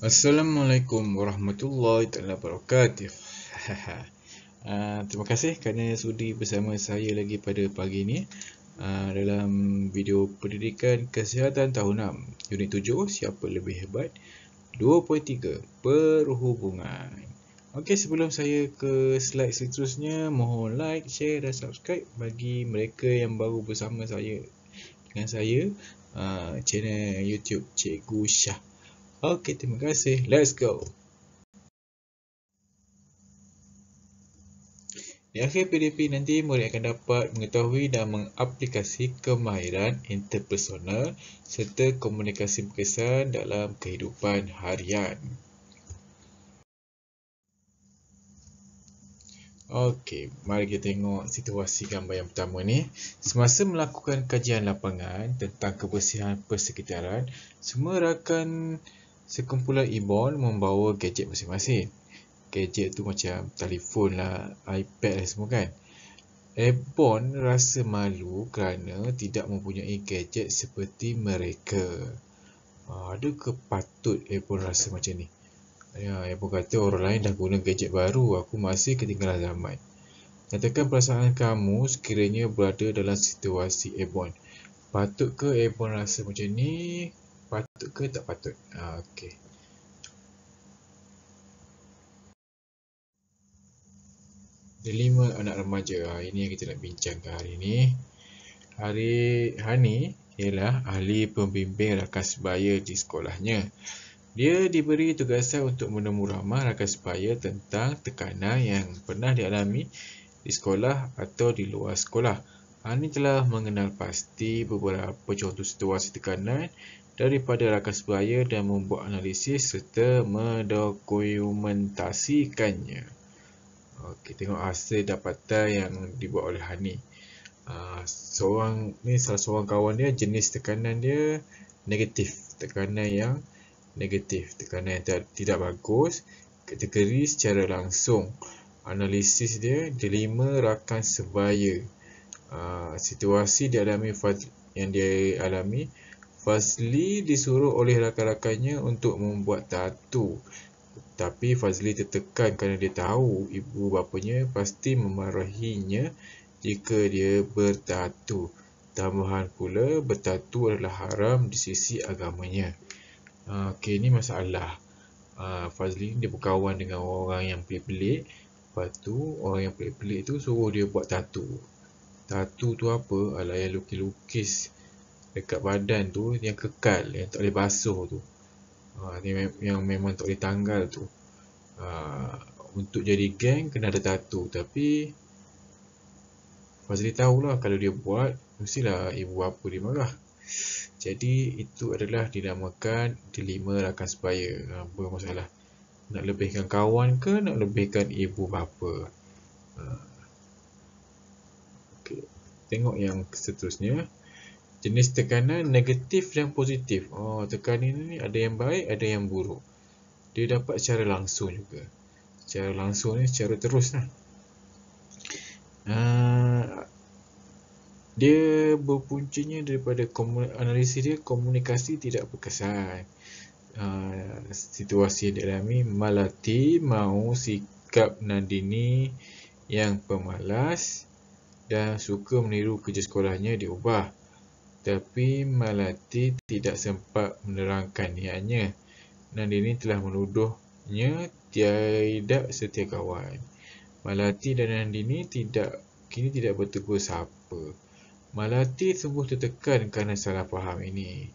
Assalamualaikum warahmatullahi taala wabarakatuh. uh, terima kasih kerana sudi bersama saya lagi pada pagi ini uh, dalam video pendidikan kesihatan tahun 6 unit 7 siapa lebih hebat 2.3 perhubungan. Okey sebelum saya ke slide seterusnya mohon like, share dan subscribe bagi mereka yang baru bersama saya dengan saya uh, channel YouTube Cikgu Syah. Okey, terima kasih. Let's go. Di akhir PDP nanti, murid akan dapat mengetahui dan mengaplikasi kemahiran interpersonal serta komunikasi berkesan dalam kehidupan harian. Okey, mari kita tengok situasi gambar yang pertama ni. Semasa melakukan kajian lapangan tentang kebersihan persekitaran, semua rakan sekumpulan iBon membawa gadget masing-masing. Gadget tu macam telefon lah, iPad lah semua kan. Ebon rasa malu kerana tidak mempunyai gadget seperti mereka. Ada ke patut Ebon rasa macam ni? Ya, Ebon kata orang lain dah guna gadget baru, aku masih ketinggalan zaman. Nyatakan perasaan kamu sekiranya berada dalam situasi Ebon. Patut ke Ebon rasa macam ni? patut ke tak patut uh, okey Delima anak remaja uh, ini yang kita nak bincangkan hari ini hari hani ialah ahli pembimbing rakan sebaya di sekolahnya dia diberi tugasan untuk menemu ramah rakan sebaya tentang tekanan yang pernah dialami di sekolah atau di luar sekolah. Hani ah, telah mengenal pasti beberapa contoh situasi tekanan daripada rakas buaya dan membuat analisis serta mendokumentasikannya. Okey, tengok hasil dapatan yang dibuat oleh Hani. Ah, seorang ni salah seorang kawan dia jenis tekanan dia negatif, tekanan yang negatif, tekanan yang tidak, tidak bagus. Kategori secara langsung analisis dia delima rakan sebaya. Uh, situasi dia alami yang dia alami Fazli disuruh oleh rakan-rakannya untuk membuat tatu. Tapi Fazli tertekan kerana dia tahu ibu bapanya pasti memarahinya jika dia bertatu. Tambahan pula, bertatu adalah haram di sisi agamanya. Ah, okey, ini masalah. Ah, Fazli ni dia berkawan dengan orang yang pelik-pelik. Lepas tu, orang yang pelik-pelik tu suruh dia buat tatu. Tatu tu apa? Alah yang lukis-lukis. lukis lukis dekat badan tu yang kekal yang tak boleh basuh tu ah, ni yang memang tak boleh tanggal tu ah, untuk jadi geng kena ada tatu tapi tahu lah kalau dia buat mesti lah ibu bapa dia marah jadi itu adalah dinamakan The Lima Rakan Sebaya ah, Apa masalah Nak lebihkan kawan ke Nak lebihkan ibu bapa uh, okay. Tengok yang seterusnya jenis tekanan negatif dan positif. Oh, tekanan ini ada yang baik, ada yang buruk. Dia dapat secara langsung juga. Secara langsung ni secara terus lah. Uh, dia berpuncinya daripada analisis dia komunikasi tidak berkesan. Uh, situasi yang dialami Malati mau sikap Nandini yang pemalas dan suka meniru kerja sekolahnya diubah. Tapi Malati tidak sempat menerangkan niatnya. Nandini telah menuduhnya tiada setia kawan. Malati dan Nandini tidak kini tidak bertegur siapa. Malati sungguh tertekan kerana salah faham ini.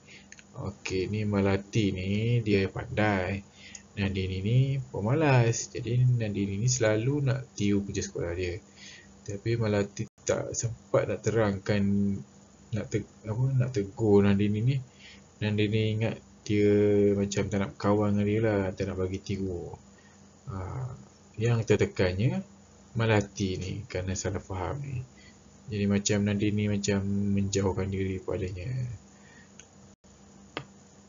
Okey, ni Malati ni dia pandai. Nandini ni pemalas. Jadi Nandini ni selalu nak tiup kerja sekolah dia. Tapi Malati tak sempat nak terangkan nak te, apa nak tegur Nandini ni Nandini ingat dia macam tak nak kawan dengan dia lah tak nak bagi tiru ha, yang tertekannya Malati ni kerana salah faham ni jadi macam Nandini macam menjauhkan diri padanya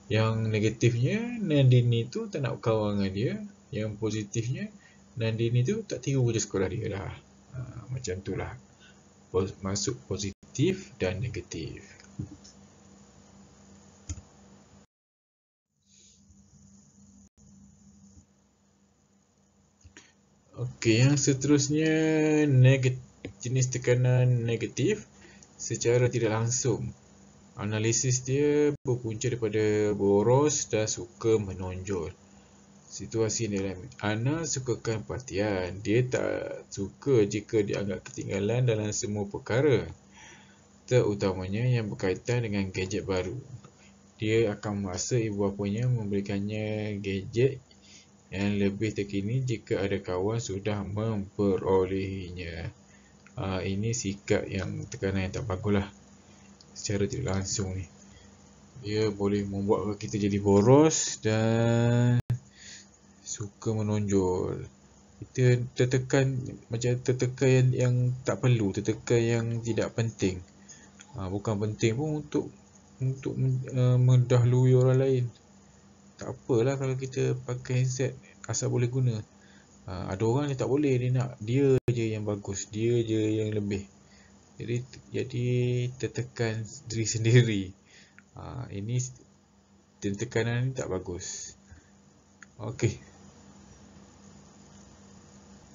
yang negatifnya Nandini tu tak nak kawan dengan dia yang positifnya Nandini tu tak tiru je sekolah dia lah ha, macam tu lah masuk positif positif dan negatif. Okey, yang seterusnya negatif, jenis tekanan negatif secara tidak langsung. Analisis dia berpunca daripada boros dan suka menonjol. Situasi ini dalam Ana sukakan perhatian. Dia tak suka jika dianggap ketinggalan dalam semua perkara terutamanya yang berkaitan dengan gadget baru. Dia akan memaksa ibu bapanya memberikannya gadget yang lebih terkini jika ada kawan sudah memperolehinya. Uh, ini sikap yang tekanan yang tak baguslah secara tidak langsung ni. Dia boleh membuat kita jadi boros dan suka menonjol. Kita tertekan macam tertekan yang, yang tak perlu, tertekan yang tidak penting ha, bukan penting pun untuk untuk uh, mendahului orang lain tak apalah kalau kita pakai headset. asal boleh guna ha, ada orang yang tak boleh dia nak dia je yang bagus dia je yang lebih jadi jadi tertekan diri sendiri ha, ini tekanan ni tak bagus Okey.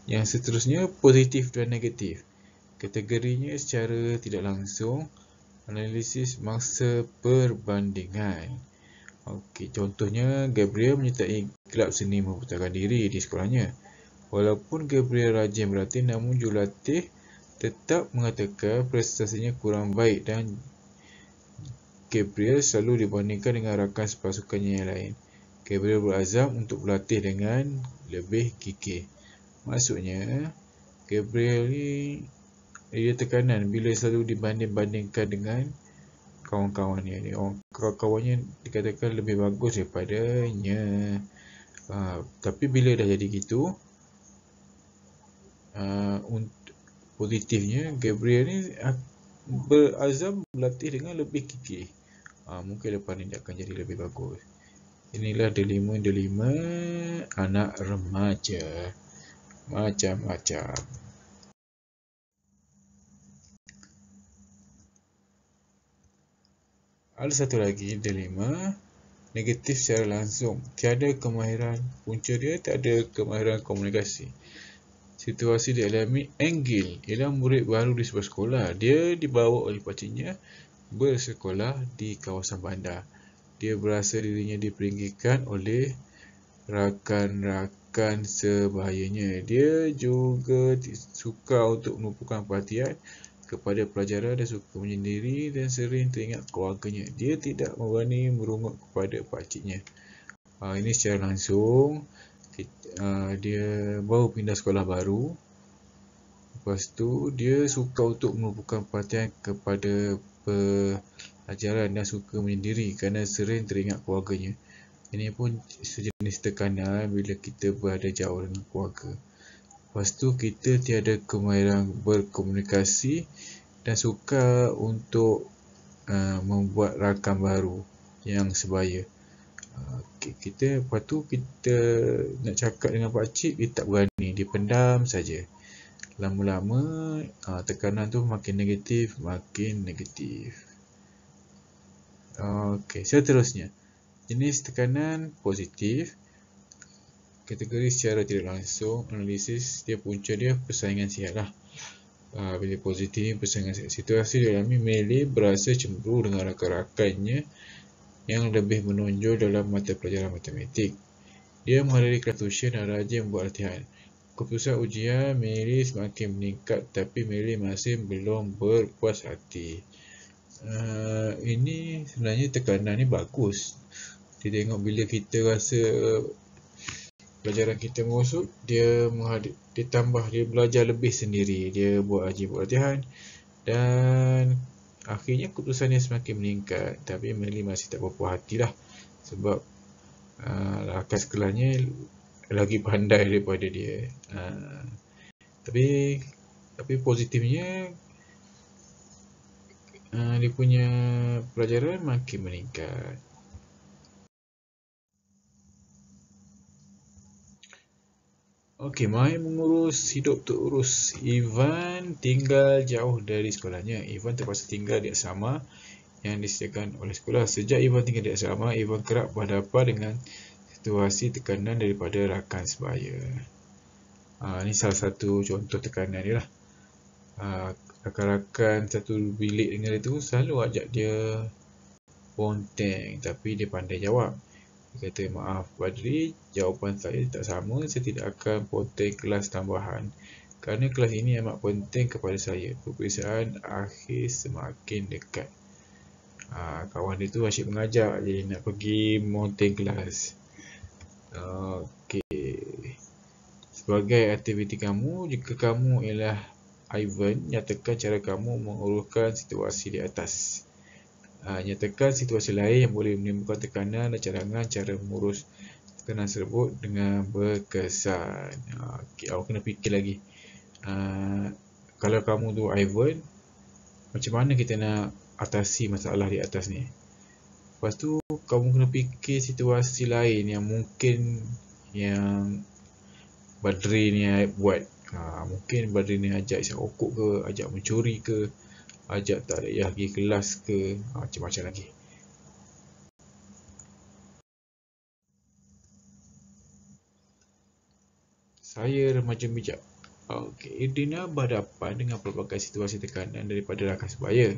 Yang seterusnya positif dan negatif. Kategorinya secara tidak langsung analisis mangsa perbandingan. Okey, contohnya Gabriel menyertai kelab seni memutarkan diri di sekolahnya. Walaupun Gabriel rajin berlatih namun jurulatih tetap mengatakan prestasinya kurang baik dan Gabriel selalu dibandingkan dengan rakan sepasukannya yang lain. Gabriel berazam untuk berlatih dengan lebih gigih. Maksudnya, Gabriel ni ia tekanan bila selalu dibanding-bandingkan dengan kawan-kawannya ni orang kawan-kawannya dikatakan lebih bagus daripadanya uh, tapi bila dah jadi gitu uh, ah, un- positifnya Gabriel ni ah, berazam berlatih dengan lebih kikir uh, mungkin depan ni dia akan jadi lebih bagus inilah delima-delima anak remaja macam-macam Ada satu lagi, dilema negatif secara langsung. Tiada kemahiran punca dia, tiada kemahiran komunikasi. Situasi dialami Engil ialah murid baru di sebuah sekolah. Dia dibawa oleh pakcinya bersekolah di kawasan bandar. Dia berasa dirinya diperinggikan oleh rakan-rakan sebahayanya. Dia juga suka untuk melupakan perhatian kepada pelajar dan suka menyendiri dan sering teringat keluarganya. Dia tidak berani merungut kepada pakciknya. Uh, ini secara langsung uh, dia baru pindah sekolah baru. Lepas tu dia suka untuk melupakan perhatian kepada pelajaran dan suka menyendiri kerana sering teringat keluarganya. Ini pun sejenis tekanan bila kita berada jauh dengan keluarga. Lepas tu kita tiada kemahiran berkomunikasi dan suka untuk uh, membuat rakan baru yang sebaya. Uh, okay, kita lepas tu kita nak cakap dengan pak cik dia tak berani, dia pendam saja. Lama-lama uh, tekanan tu makin negatif, makin negatif. Okey, seterusnya. Jenis tekanan positif kategori secara tidak langsung analisis dia punca dia persaingan sihat lah uh, bila positif persaingan sihat situasi dalam ini Meli berasa cemburu dengan rakan-rakannya yang lebih menonjol dalam mata pelajaran matematik dia menghadiri kelas tuition dan rajin buat latihan keputusan ujian Meli semakin meningkat tapi Meli masih belum berpuas hati uh, ini sebenarnya tekanan ni bagus dia tengok bila kita rasa pelajaran kita masuk dia menghadap dia tambah dia belajar lebih sendiri dia buat haji buat latihan dan akhirnya keputusannya semakin meningkat tapi Meli masih tak berpuas hati lah sebab uh, ah, rakan sekelahnya lagi pandai daripada dia uh, tapi tapi positifnya uh, dia punya pelajaran makin meningkat Okey, Mai mengurus hidup tu urus. Ivan tinggal jauh dari sekolahnya. Ivan terpaksa tinggal di asrama yang disediakan oleh sekolah. Sejak Ivan tinggal di asrama, Ivan kerap berhadapan dengan situasi tekanan daripada rakan sebaya. Uh, ini salah satu contoh tekanan dia lah. Uh, rakan-rakan satu bilik dengan dia tu selalu ajak dia ponteng tapi dia pandai jawab. Dia kata maaf Badri, jawapan saya tak sama, saya tidak akan potong kelas tambahan kerana kelas ini amat penting kepada saya. Perpisahan akhir semakin dekat. Ha, kawan dia tu asyik mengajak jadi nak pergi mounting kelas. Okey. Sebagai aktiviti kamu, jika kamu ialah Ivan, nyatakan cara kamu mengurutkan situasi di atas. Ah, ha, nyatakan situasi lain yang boleh menimbulkan tekanan dan cadangan cara mengurus tekanan tersebut dengan berkesan. Ha, ah, okay, awak kena fikir lagi. Ha, kalau kamu tu Ivan, macam mana kita nak atasi masalah di atas ni? Lepas tu, kamu kena fikir situasi lain yang mungkin yang Badri ni buat. Ha, mungkin Badri ni ajak isyak okok ke, ajak mencuri ke, ajak tak boleh pergi kelas ke ha, macam-macam lagi saya remaja bijak ok, Irdina berhadapan dengan pelbagai situasi tekanan daripada rakan sebaya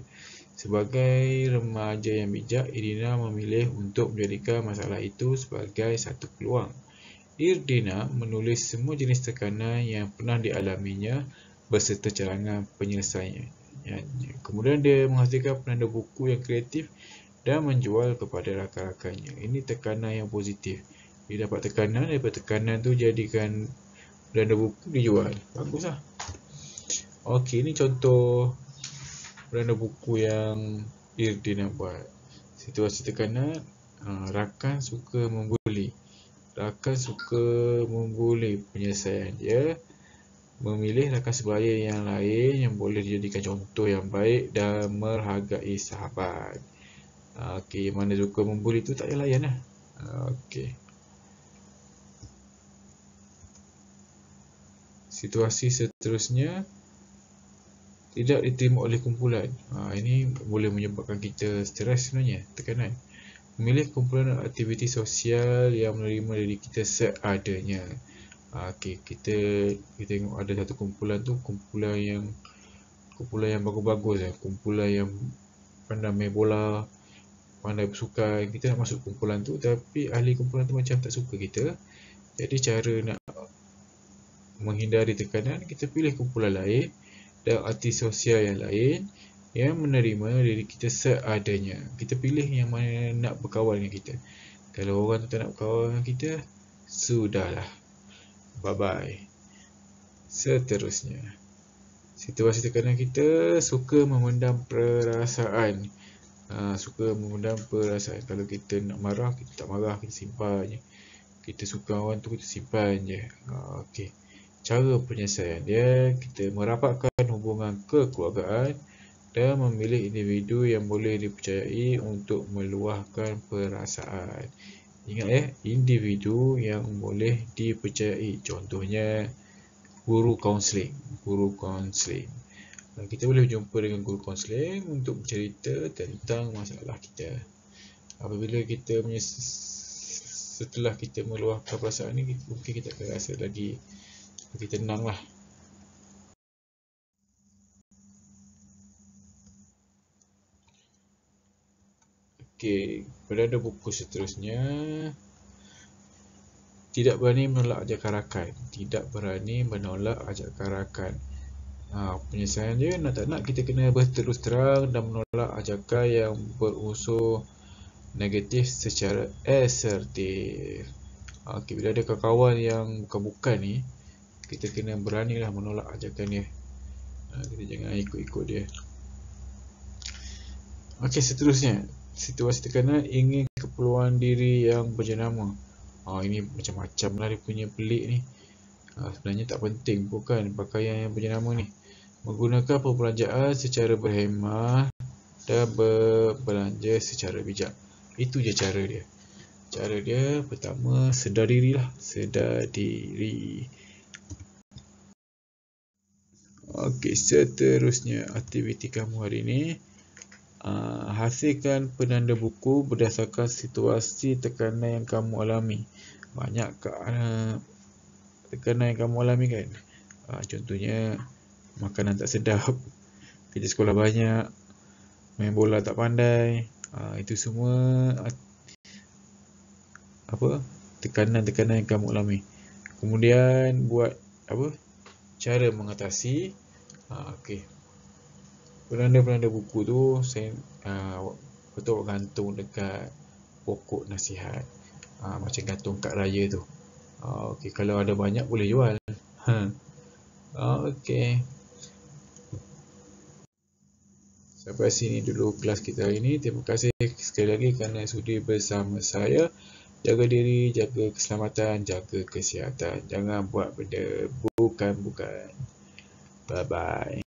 sebagai remaja yang bijak Irdina memilih untuk menjadikan masalah itu sebagai satu peluang Irdina menulis semua jenis tekanan yang pernah dialaminya berserta carangan penyelesaiannya Ya, ya. Kemudian dia menghasilkan penanda buku yang kreatif dan menjual kepada rakan-rakannya. Ini tekanan yang positif. Dia dapat tekanan, dapat tekanan tu jadikan penanda buku dijual. Baguslah. Okey, ini contoh penanda buku yang Irdin yang buat. Situasi tekanan, ha, rakan suka membuli. Rakan suka membuli penyelesaian dia. Yeah? memilih rakan sebaya yang lain yang boleh dijadikan contoh yang baik dan menghargai sahabat. Okey, mana suka membuli tu tak payah lah. Okey. Situasi seterusnya tidak diterima oleh kumpulan. Ha, ini boleh menyebabkan kita stres sebenarnya, tekanan. Memilih kumpulan aktiviti sosial yang menerima diri kita seadanya. Ah, okay, kita kita tengok ada satu kumpulan tu kumpulan yang kumpulan yang bagus-bagus ya kumpulan yang pandai main bola pandai bersuka kita nak masuk kumpulan tu tapi ahli kumpulan tu macam tak suka kita jadi cara nak menghindari tekanan kita pilih kumpulan lain dan arti sosial yang lain yang menerima diri kita seadanya kita pilih yang mana nak berkawan dengan kita kalau orang tu tak nak berkawan dengan kita sudahlah bye-bye seterusnya situasi tekanan kita suka memendam perasaan ha, suka memendam perasaan kalau kita nak marah kita tak marah kita simpan je kita suka orang tu kita simpan je ha, okey cara penyelesaian dia kita merapatkan hubungan kekeluargaan dan memilih individu yang boleh dipercayai untuk meluahkan perasaan ingat ya individu yang boleh dipercayai contohnya guru counseling guru counseling kita boleh berjumpa dengan guru counseling untuk bercerita tentang masalah kita apabila kita punya setelah kita meluahkan perasaan ini mungkin kita akan rasa lagi lebih tenang Okey, ada buku seterusnya tidak berani menolak ajakan rakan tidak berani menolak ajakan rakan ha, penyelesaian dia nak tak nak kita kena berterus terang dan menolak ajakan yang berunsur negatif secara asertif Okey, bila ada kawan-kawan yang bukan-bukan ni kita kena beranilah menolak ajakan dia ha, kita jangan ikut-ikut dia Okey, seterusnya situasi tekanan ingin keperluan diri yang berjenama. Ah ini macam-macam lah dia punya pelik ni. Ah, sebenarnya tak penting bukan pakaian yang berjenama ni. Menggunakan perbelanjaan secara berhemah dan berbelanja secara bijak. Itu je cara dia. Cara dia pertama sedar diri lah. Sedar diri. Okey, seterusnya aktiviti kamu hari ini uh, hasilkan penanda buku berdasarkan situasi tekanan yang kamu alami. Banyak ke, uh, ah, tekanan yang kamu alami kan? Uh, contohnya, makanan tak sedap, kerja sekolah banyak, main bola tak pandai, uh, itu semua uh, apa tekanan-tekanan yang kamu alami. Kemudian buat apa cara mengatasi uh, okey penanda-penanda buku tu saya uh, betul gantung dekat pokok nasihat uh, macam gantung kat raya tu uh, okey kalau ada banyak boleh jual ha. okey sampai sini dulu kelas kita hari ini terima kasih sekali lagi kerana sudi bersama saya jaga diri jaga keselamatan jaga kesihatan jangan buat benda bukan-bukan bye bye